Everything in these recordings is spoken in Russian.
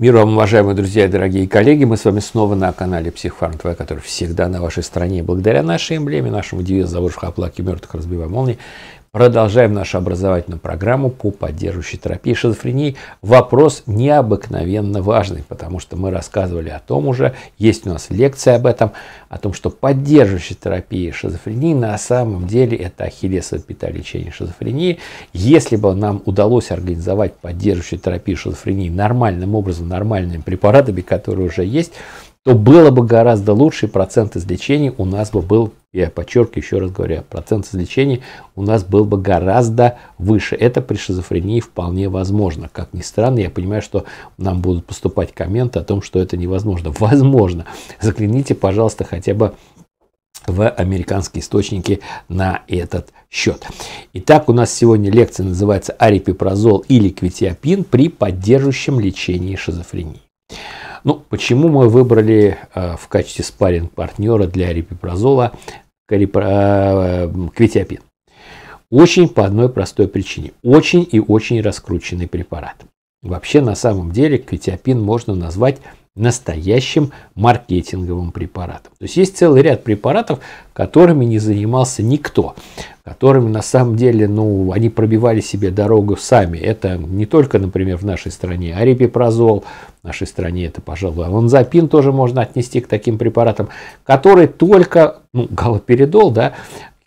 Мир вам, уважаемые друзья и дорогие коллеги. Мы с вами снова на канале Психфарм ТВ, который всегда на вашей стороне. Благодаря нашей эмблеме, нашему девизу «Заложив оплаки мертвых, разбивая молнии», Продолжаем нашу образовательную программу по поддерживающей терапии шизофрении. Вопрос необыкновенно важный, потому что мы рассказывали о том уже, есть у нас лекция об этом, о том, что поддерживающая терапия шизофрении на самом деле это ахиллесовая пята лечения шизофрении. Если бы нам удалось организовать поддерживающую терапию шизофрении нормальным образом, нормальными препаратами, которые уже есть, то было бы гораздо лучше, и процент излечений у нас бы был, я подчеркиваю, еще раз говоря, процент излечений у нас был бы гораздо выше. Это при шизофрении вполне возможно. Как ни странно, я понимаю, что нам будут поступать комменты о том, что это невозможно. Возможно. Загляните, пожалуйста, хотя бы в американские источники на этот счет. Итак, у нас сегодня лекция называется «Арипипрозол или квитиапин при поддерживающем лечении шизофрении». Ну, почему мы выбрали э, в качестве спаринг партнера для репипрозола квитиопин? Э, очень по одной простой причине. Очень и очень раскрученный препарат. Вообще, на самом деле, квитиопин можно назвать настоящим маркетинговым препаратом. То есть есть целый ряд препаратов, которыми не занимался никто, которыми на самом деле, ну, они пробивали себе дорогу сами. Это не только, например, в нашей стране арипипрозол, в нашей стране это, пожалуй, аланзапин тоже можно отнести к таким препаратам, которые только, ну, галоперидол, да,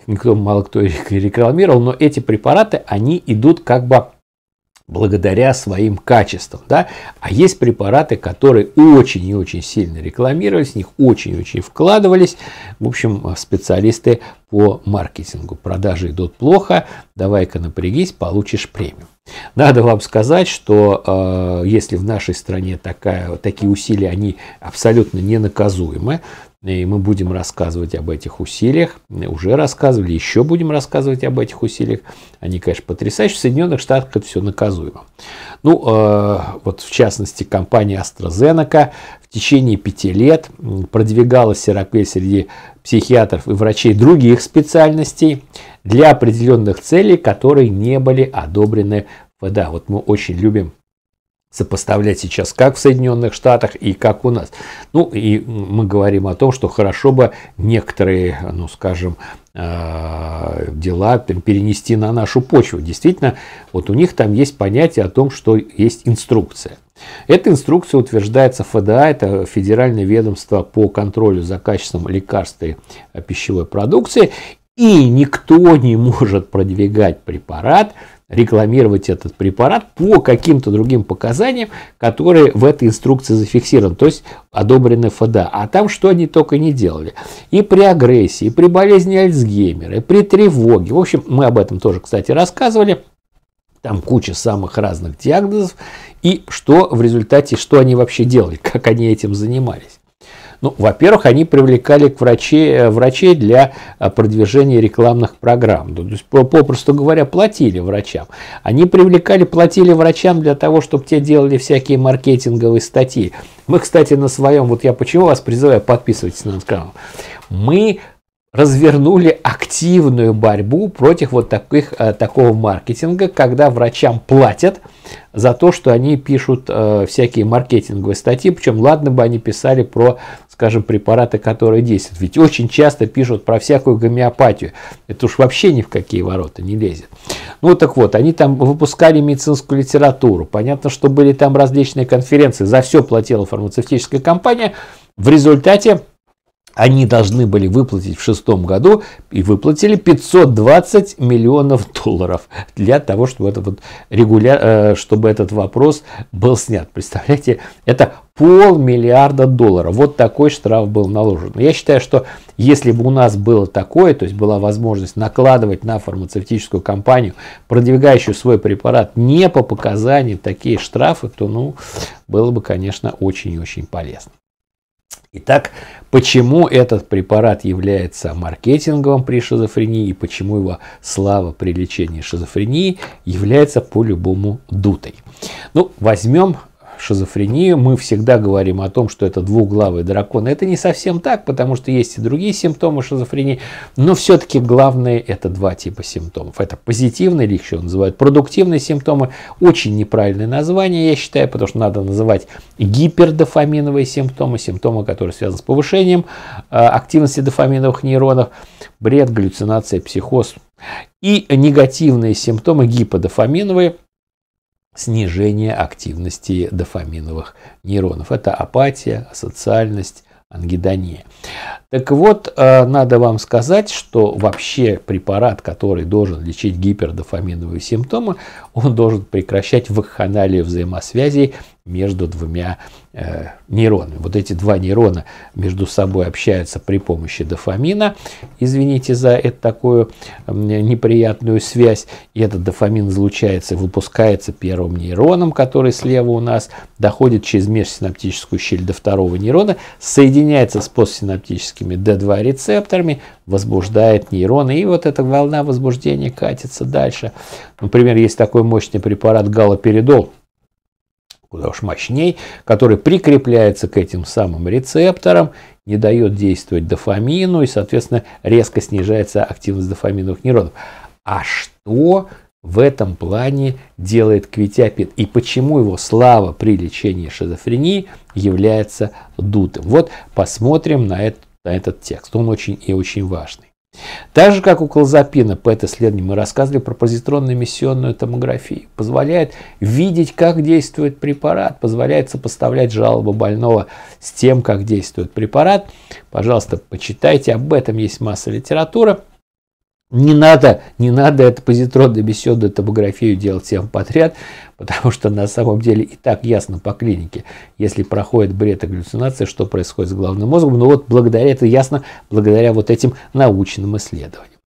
никто мало кто их рекламировал, но эти препараты, они идут как бы благодаря своим качествам. Да? А есть препараты, которые очень и очень сильно рекламировались, в них очень и очень вкладывались. В общем, э, специалисты по маркетингу. Продажи идут плохо, давай-ка напрягись, получишь премию. Надо вам сказать, что э, если в нашей стране такая, такие усилия, они абсолютно ненаказуемы, и мы будем рассказывать об этих усилиях. Уже рассказывали, еще будем рассказывать об этих усилиях. Они, конечно, потрясающие. В Соединенных Штатах это все наказуемо. Ну, э, вот в частности, компания AstraZeneca в течение пяти лет продвигала сироквель среди психиатров и врачей других специальностей для определенных целей, которые не были одобрены ФДА. Вот мы очень любим сопоставлять сейчас как в Соединенных Штатах и как у нас. Ну и мы говорим о том, что хорошо бы некоторые, ну скажем, а, дела перенести на нашу почву. Действительно, вот у них там есть понятие о том, что есть инструкция. Эта инструкция утверждается ФДА, это Федеральное ведомство по контролю за качеством лекарств и э, пищевой продукции, и никто не может продвигать препарат рекламировать этот препарат по каким-то другим показаниям, которые в этой инструкции зафиксированы, то есть одобрены ФДА. А там что они только не делали. И при агрессии, и при болезни Альцгеймера, и при тревоге. В общем, мы об этом тоже, кстати, рассказывали. Там куча самых разных диагнозов. И что в результате, что они вообще делали, как они этим занимались. Ну, во-первых, они привлекали к врачей, э, врачей для э, продвижения рекламных программ. Ну, то есть, попросту говоря, платили врачам. Они привлекали, платили врачам для того, чтобы те делали всякие маркетинговые статьи. Мы, кстати, на своем, вот я почему вас призываю, подписывайтесь на наш канал. Мы развернули активную борьбу против вот таких, э, такого маркетинга, когда врачам платят за то, что они пишут э, всякие маркетинговые статьи, причем ладно бы они писали про, скажем, препараты, которые действуют, ведь очень часто пишут про всякую гомеопатию, это уж вообще ни в какие ворота не лезет. Ну так вот, они там выпускали медицинскую литературу, понятно, что были там различные конференции, за все платила фармацевтическая компания, в результате они должны были выплатить в шестом году и выплатили 520 миллионов долларов для того, чтобы, это вот регуля... Э, чтобы этот вопрос был снят. Представляете, это полмиллиарда долларов. Вот такой штраф был наложен. Я считаю, что если бы у нас было такое, то есть была возможность накладывать на фармацевтическую компанию, продвигающую свой препарат не по показаниям такие штрафы, то ну, было бы, конечно, очень и очень полезно. Итак, почему этот препарат является маркетинговым при шизофрении и почему его слава при лечении шизофрении является по-любому дутой? Ну, возьмем шизофрению, мы всегда говорим о том, что это двуглавый дракон. Это не совсем так, потому что есть и другие симптомы шизофрении, но все-таки главное это два типа симптомов. Это позитивные, или еще называют продуктивные симптомы, очень неправильное название, я считаю, потому что надо называть гипердофаминовые симптомы, симптомы, которые связаны с повышением э, активности дофаминовых нейронов, бред, галлюцинация, психоз и негативные симптомы гиподофаминовые – снижение активности дофаминовых нейронов. Это апатия, асоциальность, ангидония. Так вот, э, надо вам сказать, что вообще препарат, который должен лечить гипердофаминовые симптомы, он должен прекращать вакханалию взаимосвязей между двумя э, нейронами. Вот эти два нейрона между собой общаются при помощи дофамина. Извините за эту такую э, неприятную связь. И этот дофамин излучается и выпускается первым нейроном, который слева у нас доходит через межсинаптическую щель до второго нейрона, соединяется с постсинаптическими D2 рецепторами, возбуждает нейроны. И вот эта волна возбуждения катится дальше. Например, есть такой мощный препарат галоперидол, куда уж мощней, который прикрепляется к этим самым рецепторам, не дает действовать дофамину и, соответственно, резко снижается активность дофаминовых нейронов. А что в этом плане делает квитиапид и почему его слава при лечении шизофрении является дутым? Вот посмотрим на этот, на этот текст. Он очень и очень важный. Так же, как у клозапина, по этой исследованию мы рассказывали про позитронно-эмиссионную томографию. Позволяет видеть, как действует препарат, позволяет сопоставлять жалобы больного с тем, как действует препарат. Пожалуйста, почитайте, об этом есть масса литературы. Не надо, не надо это позитронно беседную томографию делать всем подряд, потому что на самом деле и так ясно по клинике, если проходит бред и галлюцинация, что происходит с головным мозгом. Но ну вот благодаря это ясно, благодаря вот этим научным исследованиям.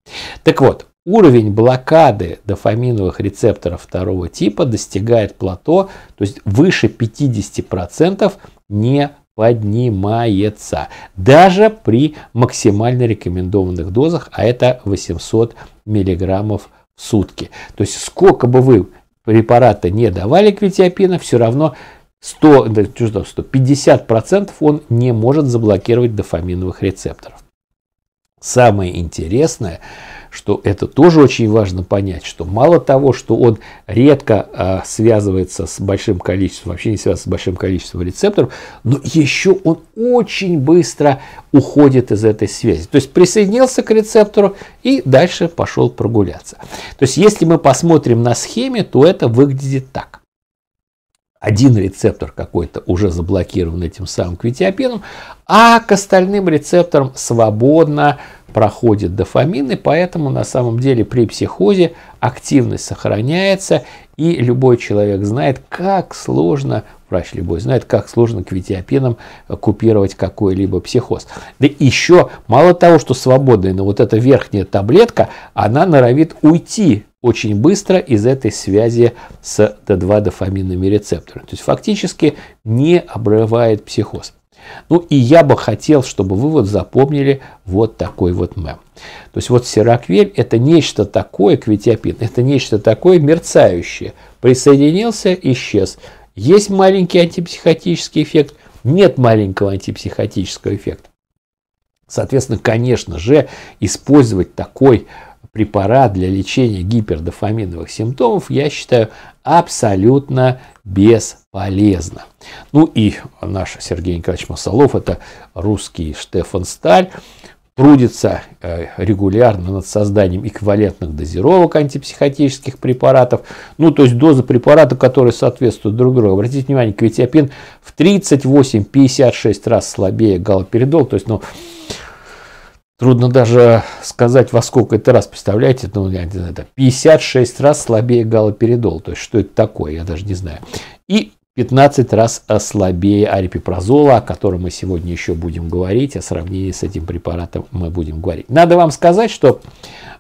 Так вот, уровень блокады дофаминовых рецепторов второго типа достигает плато, то есть выше 50% не поднимается даже при максимально рекомендованных дозах, а это 800 миллиграммов в сутки. То есть сколько бы вы препарата не давали квитиопина, все равно 100, 150% он не может заблокировать дофаминовых рецепторов. Самое интересное, что это тоже очень важно понять, что мало того, что он редко а, связывается с большим количеством, вообще не связывается с большим количеством рецепторов, но еще он очень быстро уходит из этой связи. То есть присоединился к рецептору и дальше пошел прогуляться. То есть если мы посмотрим на схеме, то это выглядит так один рецептор какой-то уже заблокирован этим самым квитиопином, а к остальным рецепторам свободно проходит дофамин, и поэтому на самом деле при психозе активность сохраняется, и любой человек знает, как сложно, врач любой знает, как сложно квитиопином купировать какой-либо психоз. Да еще мало того, что свободная, но вот эта верхняя таблетка, она норовит уйти очень быстро из этой связи с Т2-дофаминными рецепторами. То есть фактически не обрывает психоз. Ну и я бы хотел, чтобы вы вот запомнили вот такой вот мем. То есть вот сироквель это нечто такое, квитиопин, это нечто такое мерцающее. Присоединился, исчез. Есть маленький антипсихотический эффект, нет маленького антипсихотического эффекта. Соответственно, конечно же, использовать такой препарат для лечения гипердофаминовых симптомов, я считаю, абсолютно бесполезно. Ну и наш Сергей Николаевич Масолов, это русский Штефан Сталь, трудится э, регулярно над созданием эквивалентных дозировок антипсихотических препаратов. Ну, то есть доза препарата, которые соответствуют друг другу. Обратите внимание, квитиопин в 38-56 раз слабее галоперидол. То есть, ну, Трудно даже сказать, во сколько это раз, представляете, ну, я не знаю, 56 раз слабее галоперидол, то есть что это такое, я даже не знаю. И 15 раз э, слабее арипипрозола, о котором мы сегодня еще будем говорить, о сравнении с этим препаратом мы будем говорить. Надо вам сказать, что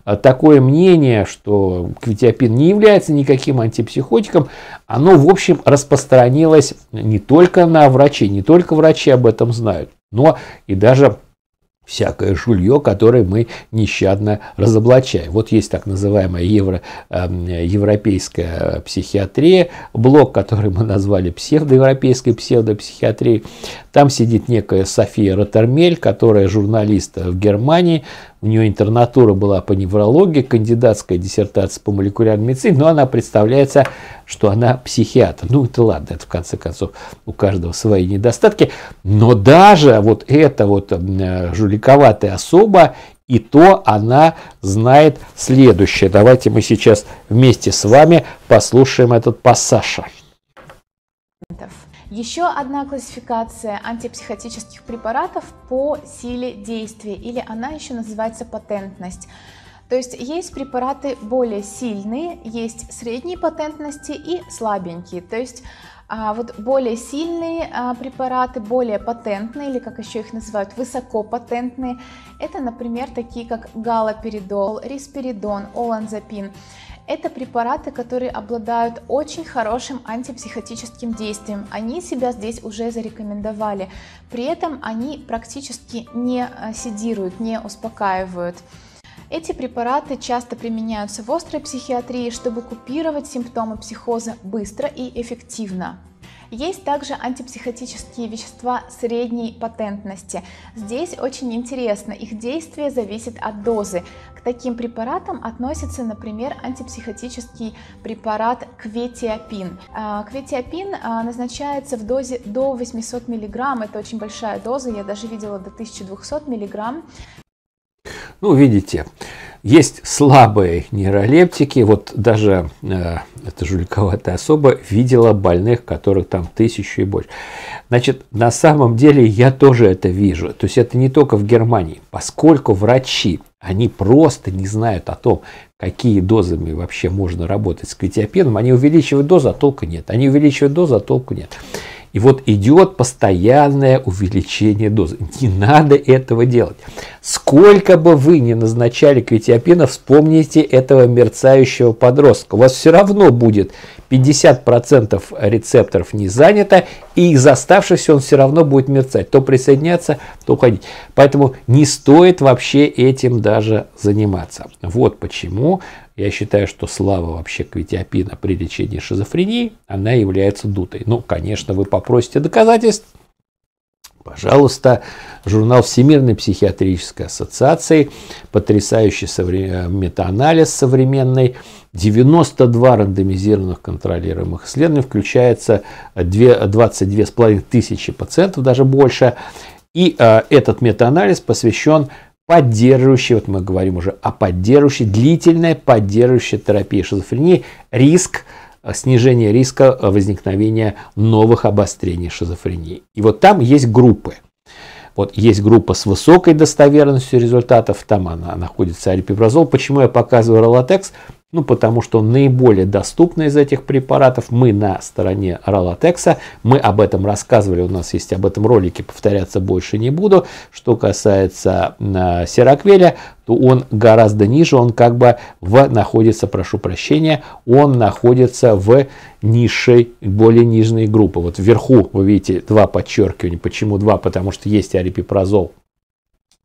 э, такое мнение, что квитиопин не является никаким антипсихотиком, оно, в общем, распространилось не только на врачей, не только врачи об этом знают, но и даже всякое жулье, которое мы нещадно разоблачаем. Вот есть так называемая евро, эм, европейская психиатрия, блок, который мы назвали псевдоевропейской псевдопсихиатрией. Там сидит некая София Ротермель, которая журналист в Германии, у нее интернатура была по неврологии, кандидатская диссертация по молекулярной медицине, но она представляется, что она психиатр. Ну, это ладно, это в конце концов у каждого свои недостатки. Но даже вот эта вот э, жуликоватая особа, и то она знает следующее. Давайте мы сейчас вместе с вами послушаем этот пассаж. Еще одна классификация антипсихотических препаратов по силе действия, или она еще называется патентность. То есть есть препараты более сильные, есть средние патентности и слабенькие. То есть а вот более сильные а, препараты, более патентные, или как еще их называют, высокопатентные, это, например, такие как галоперидол, рисперидон, оланзапин. Это препараты, которые обладают очень хорошим антипсихотическим действием. Они себя здесь уже зарекомендовали. При этом они практически не э, седируют, не успокаивают. Эти препараты часто применяются в острой психиатрии, чтобы купировать симптомы психоза быстро и эффективно. Есть также антипсихотические вещества средней патентности. Здесь очень интересно, их действие зависит от дозы таким препаратам относится, например, антипсихотический препарат кветиапин. А, кветиапин а, назначается в дозе до 800 мг, это очень большая доза, я даже видела до 1200 мг. Ну, видите, есть слабые нейролептики, вот даже э, эта жуликоватая особа видела больных, которых там тысячи и больше. Значит, на самом деле я тоже это вижу. То есть это не только в Германии, поскольку врачи, они просто не знают о том, какие дозами вообще можно работать с квитиопеном. Они увеличивают дозу, а толку нет. Они увеличивают дозу, а толку нет. И вот идет постоянное увеличение дозы. Не надо этого делать. Сколько бы вы ни назначали квитиопина, вспомните этого мерцающего подростка. У вас все равно будет 50% рецепторов не занято, и из оставшихся он все равно будет мерцать. То присоединяться, то уходить. Поэтому не стоит вообще этим даже заниматься. Вот почему я считаю, что слава вообще квитиопина при лечении шизофрении, она является дутой. Ну, конечно, вы попросите доказательств. Пожалуйста, журнал Всемирной психиатрической ассоциации, потрясающий современ... Э, метаанализ современный, 92 рандомизированных контролируемых исследований, включается 22,5 тысячи пациентов, даже больше. И э, этот метаанализ посвящен поддерживающей, вот мы говорим уже о поддерживающей, длительная поддерживающая терапия шизофрении, риск, э, снижение риска э, возникновения новых обострений шизофрении. И вот там есть группы. Вот есть группа с высокой достоверностью результатов, там она находится арипипрозол. Почему я показываю ролотекс? Ну, потому что наиболее доступный из этих препаратов. Мы на стороне Ролатекса. Мы об этом рассказывали. У нас есть об этом ролики. Повторяться больше не буду. Что касается э, а, Сироквеля, то он гораздо ниже. Он как бы в, находится, прошу прощения, он находится в низшей, более нижней группы. Вот вверху вы видите два подчеркивания. Почему два? Потому что есть арипипрозол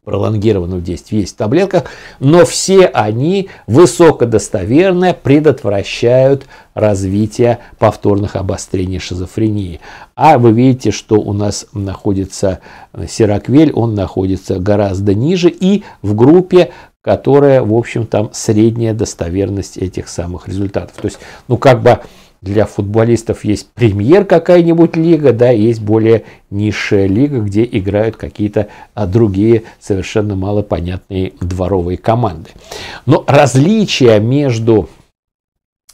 пролонгированную действие есть в таблетках, но все они высокодостоверно предотвращают развитие повторных обострений шизофрении. А вы видите, что у нас находится э, сироквель, он находится гораздо ниже и в группе которая, в общем, там средняя достоверность этих самых результатов. То есть, ну, как бы для футболистов есть премьер какая-нибудь лига, да, есть более низшая лига, где играют какие-то а, другие совершенно малопонятные дворовые команды. Но различия между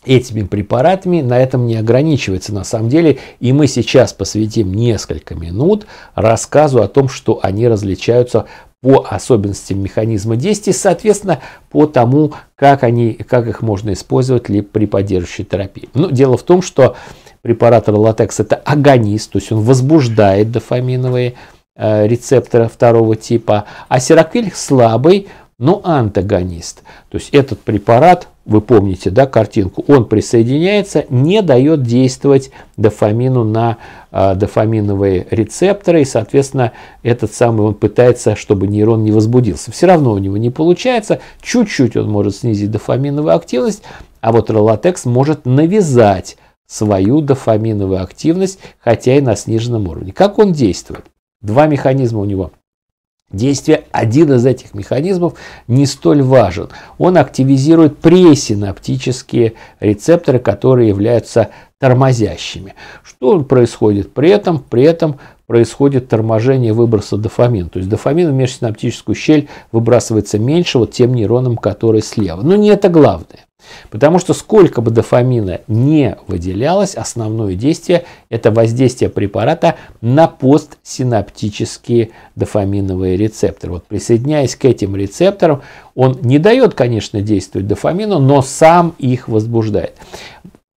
этими препаратами на этом не ограничивается на самом деле. И мы сейчас посвятим несколько минут рассказу о том, что они различаются по особенностям механизма действий, соответственно, по тому, как, они, как их можно использовать ли при поддерживающей терапии. Но ну, дело в том, что препарат ролатекс это агонист, то есть он возбуждает дофаминовые э, рецепторы второго типа, а сироквиль слабый, но антагонист. То есть этот препарат, вы помните да, картинку, он присоединяется, не дает действовать дофамину на Э, дофаминовые рецепторы, и, соответственно, этот самый он пытается, чтобы нейрон не возбудился. Все равно у него не получается, чуть-чуть он может снизить дофаминовую активность, а вот ролатекс может навязать свою дофаминовую активность, хотя и на сниженном уровне. Как он действует? Два механизма у него – Действие один из этих механизмов не столь важен. Он активизирует пресинаптические рецепторы, которые являются тормозящими. Что происходит при этом? При этом происходит торможение выброса дофамина. То есть дофамин в межсинаптическую щель выбрасывается меньше вот тем нейроном, который слева. Но не это главное. Потому что сколько бы дофамина не выделялось, основное действие – это воздействие препарата на постсинаптические дофаминовые рецепторы. Вот присоединяясь к этим рецепторам, он не дает, конечно, действовать дофамину, но сам их возбуждает.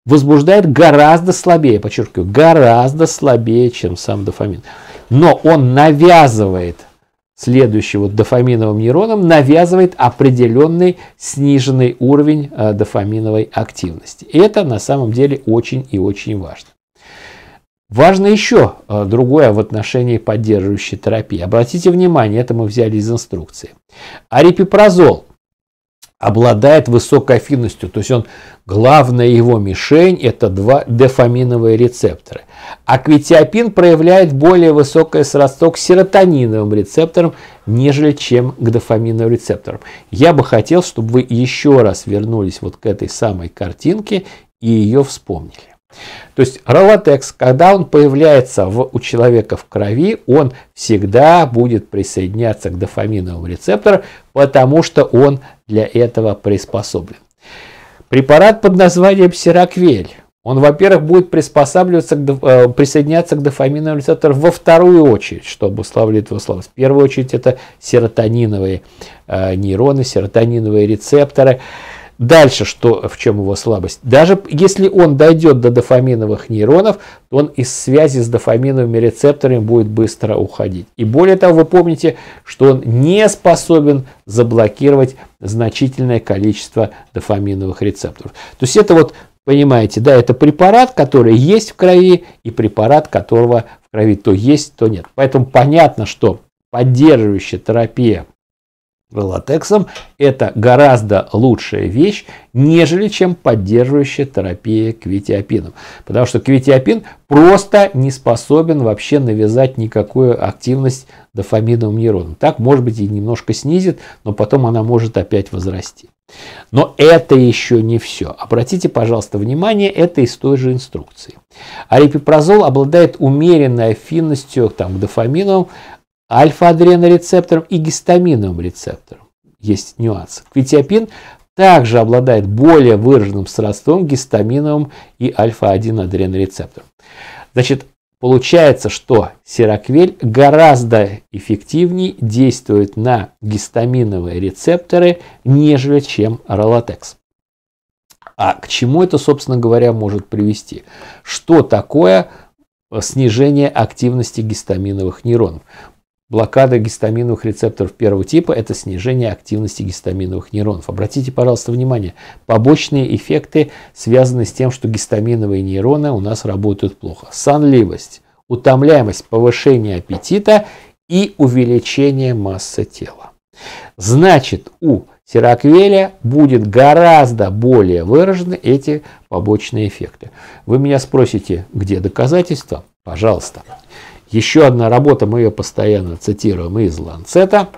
Возбуждает гораздо слабее, подчеркиваю, гораздо слабее, чем сам дофамин. Но он навязывает следующего дофаминовым нейроном навязывает определенный сниженный уровень э, дофаминовой активности. это на самом деле очень и очень важно. Важно еще э, другое в отношении поддерживающей терапии. Обратите внимание, это мы взяли из инструкции. Арипипразол обладает высокой афинностью. То есть он, главная его мишень – это два дофаминовые рецепторы. А квитиопин проявляет более высокое сродство к серотониновым рецепторам, нежели чем к дофаминовым рецепторам. Я бы хотел, чтобы вы еще раз вернулись вот к этой самой картинке и ее вспомнили. То есть ролотекс, когда он появляется в, у человека в крови, он всегда будет присоединяться к дофаминовому рецептору, потому что он для этого приспособлен. Препарат под названием Сироквель. Он, во-первых, будет приспосабливаться, к, э, присоединяться к дофаминовому рецептору во вторую очередь, что обуславливает его слабость. В первую очередь это серотониновые э, нейроны, серотониновые рецепторы. Дальше, что, в чем его слабость? Даже если он дойдет до дофаминовых нейронов, то он из связи с дофаминовыми рецепторами будет быстро уходить. И более того, вы помните, что он не способен заблокировать значительное количество дофаминовых рецепторов. То есть это вот, понимаете, да, это препарат, который есть в крови и препарат, которого в крови то есть, то нет. Поэтому понятно, что поддерживающая терапия латексом, это гораздо лучшая вещь, нежели чем поддерживающая терапия квитиопином. Потому что квитиопин просто не способен вообще навязать никакую активность дофаминовым нейронам. Так, может быть, и немножко снизит, но потом она может опять возрасти. Но это еще не все. Обратите, пожалуйста, внимание, это из той же инструкции. А обладает умеренной афинностью там, к дофаминовым альфа-адренорецептором и гистаминовым рецептором. Есть нюанс. Квитиопин также обладает более выраженным сродством гистаминовым и альфа-1 адренорецептором. Значит, получается, что сироквель гораздо эффективнее действует на гистаминовые рецепторы, нежели чем ролотекс. А к чему это, собственно говоря, может привести? Что такое снижение активности гистаминовых нейронов. Блокада гистаминовых рецепторов первого типа – это снижение активности гистаминовых нейронов. Обратите, пожалуйста, внимание, побочные эффекты связаны с тем, что гистаминовые нейроны у нас работают плохо. Сонливость, утомляемость, повышение аппетита и увеличение массы тела. Значит, у Сираквеля будет гораздо более выражены эти побочные эффекты. Вы меня спросите, где доказательства? Пожалуйста. Еще одна работа, мы ее постоянно цитируем из Ланцета.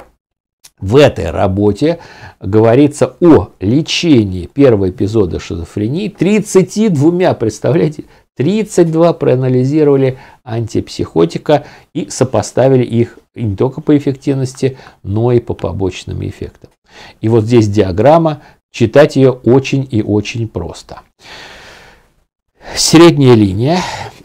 В этой работе говорится о лечении первого эпизода шизофрении 32, представляете, 32 проанализировали антипсихотика и сопоставили их не только по эффективности, но и по побочным эффектам. И вот здесь диаграмма, читать ее очень и очень просто. Средняя линия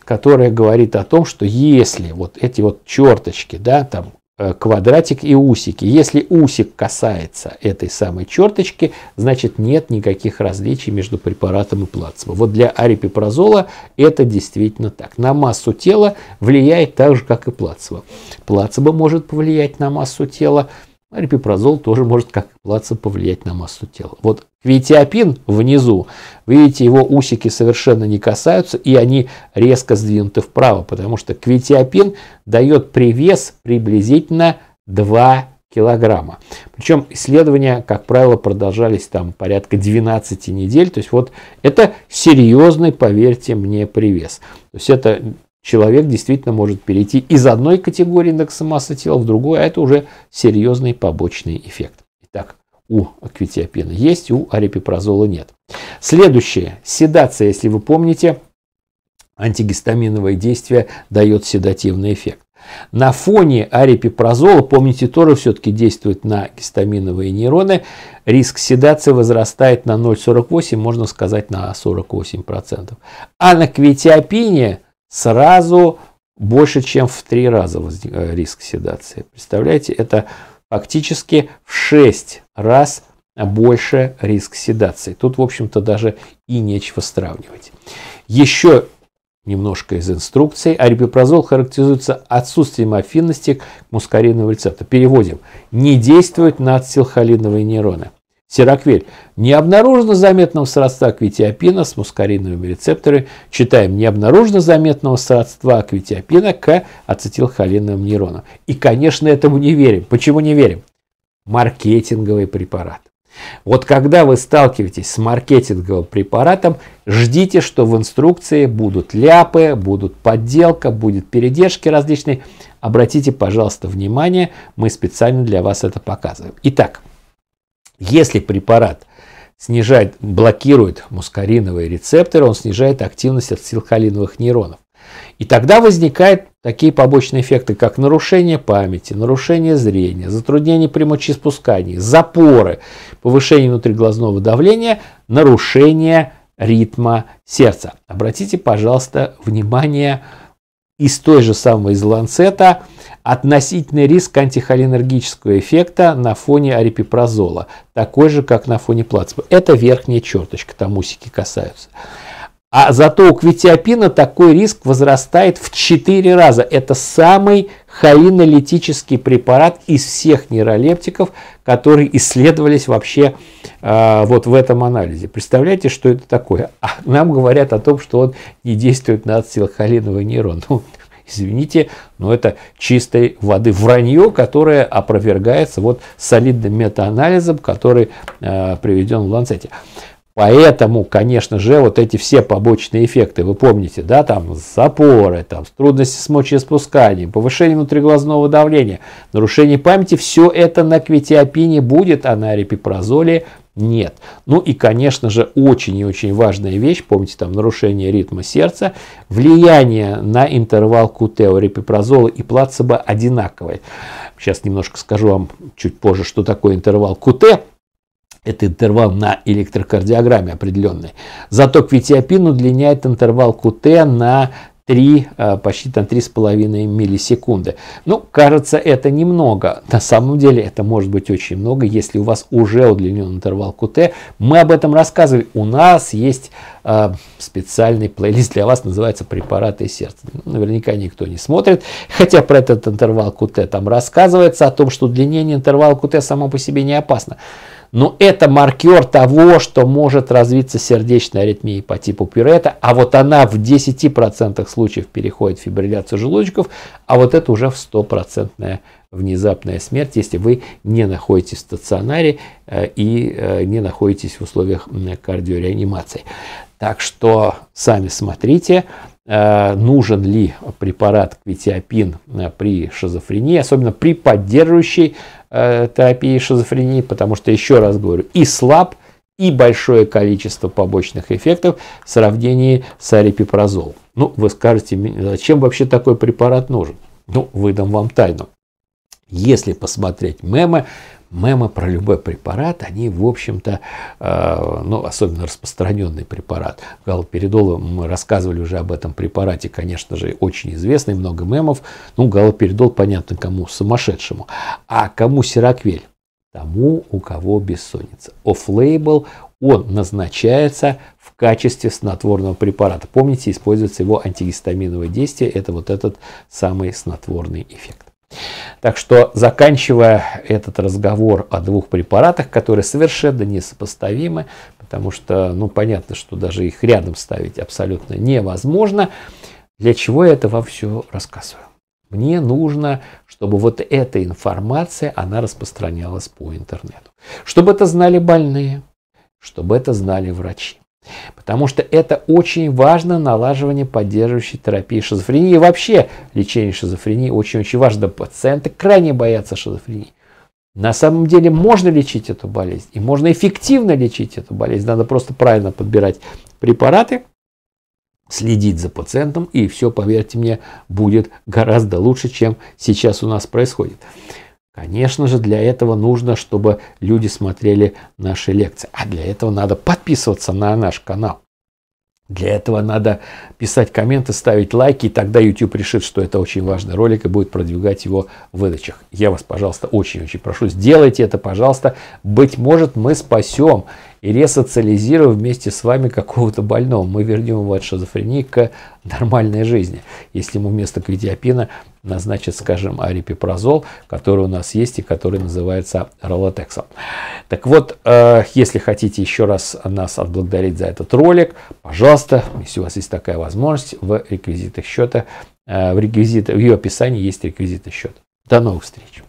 которая говорит о том, что если вот эти вот черточки, да, там э, квадратик и усики. Если усик касается этой самой черточки, значит нет никаких различий между препаратом и плацебо. Вот для арипипрозола это действительно так. На массу тела влияет так же, как и плацебо. Плацебо может повлиять на массу тела а репипразол тоже может, как плацебо, повлиять на массу тела. Вот квитиопин внизу, видите, его усики совершенно не касаются, и они резко сдвинуты вправо, потому что квитиопин дает привес приблизительно 2 килограмма. Причем исследования, как правило, продолжались там порядка 12 недель. То есть вот это серьезный, поверьте мне, привес. То есть это человек действительно может перейти из одной категории индекса массы тела в другую, а это уже серьезный побочный эффект. Итак, у аквитиопина есть, у арипипрозола нет. Следующее. Седация, если вы помните, антигистаминовое действие дает седативный эффект. На фоне арипипрозола, помните, тоже все-таки действует на гистаминовые нейроны, риск седации возрастает на 0,48, можно сказать на 48%. А на квитиопине сразу больше, чем в три раза возник э, риск седации. Представляете, это фактически в шесть раз больше риск седации. Тут, в общем-то, даже и нечего сравнивать. Еще немножко из инструкции. Арипипрозол характеризуется отсутствием афинности к мускариновому рецептору. Переводим. Не действует на ацилхолиновые нейроны. Сироквель. Не обнаружено заметного сродства квитиопина с мускариновыми рецепторами. Читаем. Не обнаружено заметного сродства квитиопина к ацетилхолиновым нейронам. И, конечно, этому не верим. Почему не верим? Маркетинговый препарат. Вот когда вы сталкиваетесь с маркетинговым препаратом, ждите, что в инструкции будут ляпы, будут подделка, будут передержки различные. Обратите, пожалуйста, внимание, мы специально для вас это показываем. Итак, если препарат снижает, блокирует мускариновые рецепторы, он снижает активность ацетилхолиновых нейронов. И тогда возникают такие побочные эффекты, как нарушение памяти, нарушение зрения, затруднение при мочеиспускании, запоры, повышение внутриглазного давления, нарушение ритма сердца. Обратите, пожалуйста, внимание на из той же самой из ланцета относительный риск антихолинергического эффекта на фоне арипипрозола, такой же, как на фоне плацебо. Это верхняя черточка, там усики касаются. А зато у квитиопина такой риск возрастает в 4 раза. Это самый хаинолитический препарат из всех нейролептиков, которые исследовались вообще э, вот в этом анализе. Представляете, что это такое? А нам говорят о том, что он не действует на ацетилхолиновый нейрон. Ну, извините, но это чистой воды вранье, которое опровергается вот солидным метаанализом, который э, а, приведен в Ланцете. Поэтому, конечно же, вот эти все побочные эффекты, вы помните, да, там запоры, там трудности с мочеиспусканием, повышение внутриглазного давления, нарушение памяти, все это на квитиопине будет, а на репипрозоле нет. Ну и, конечно же, очень и очень важная вещь, помните, там нарушение ритма сердца, влияние на интервал кутео репипрозола и плацебо одинаковое. Сейчас немножко скажу вам чуть позже, что такое интервал кутео это интервал на электрокардиограмме определенный. Зато квитиопин удлиняет интервал QT на 3, э, почти там 3,5 миллисекунды. Ну, кажется, это немного. На самом деле это может быть очень много, если у вас уже удлинен интервал QT. Мы об этом рассказывали. У нас есть э, специальный плейлист для вас, называется «Препараты сердца». Ну, наверняка никто не смотрит, хотя про этот интервал QT там рассказывается, о том, что удлинение интервала QT само по себе не опасно но это маркер того, что может развиться сердечная аритмия по типу пюрета, а вот она в 10% случаев переходит в фибрилляцию желудочков, а вот это уже в 100% внезапная смерть, если вы не находитесь в стационаре э, и э, не находитесь в условиях кардиореанимации. Так что сами смотрите. Э, нужен ли препарат квитиопин э, при шизофрении, особенно при поддерживающей э, терапии шизофрении, потому что, еще раз говорю, и слаб, и большое количество побочных эффектов в сравнении с арипипрозолом. Ну, вы скажете, зачем вообще такой препарат нужен? Ну, выдам вам тайну. Если посмотреть мемы, мемы про любой препарат, они, в общем-то, э, ну, особенно распространенный препарат. Галоперидол, мы рассказывали уже об этом препарате, конечно же, очень известный, много мемов. Ну, галоперидол, понятно, кому сумасшедшему. А кому сироквель? Тому, у кого бессонница. Оффлейбл, он назначается в качестве снотворного препарата. Помните, используется его антигистаминовое действие, это вот этот самый снотворный эффект. Так что, заканчивая этот разговор о двух препаратах, которые совершенно несопоставимы, потому что, ну, понятно, что даже их рядом ставить абсолютно невозможно, для чего я это вам все рассказываю? Мне нужно, чтобы вот эта информация, она распространялась по интернету. Чтобы это знали больные, чтобы это знали врачи. Потому что это очень важно налаживание поддерживающей терапии шизофрении. И вообще лечение шизофрении очень-очень важно. Пациенты крайне боятся шизофрении. На самом деле можно лечить эту болезнь. И можно эффективно лечить эту болезнь. Надо просто правильно подбирать препараты, следить за пациентом. И все, поверьте мне, будет гораздо лучше, чем сейчас у нас происходит. Конечно же, для этого нужно, чтобы люди смотрели наши лекции. А для этого надо подписываться на наш канал. Для этого надо писать комменты, ставить лайки, и тогда YouTube решит, что это очень важный ролик и будет продвигать его в выдачах. Я вас, пожалуйста, очень-очень прошу, сделайте это, пожалуйста. Быть может, мы спасем и ресоциализируем вместе с вами какого-то больного. Мы вернем его от шизофрении к нормальной жизни, если ему вместо квитиопина назначат, скажем, арипипрозол, который у нас есть и который называется ролотексом. Так вот, э, если хотите еще раз нас отблагодарить за этот ролик, пожалуйста, если у вас есть такая возможность, в реквизитах счета, э, в, реквизит, в ее описании есть реквизиты счета. До новых встреч!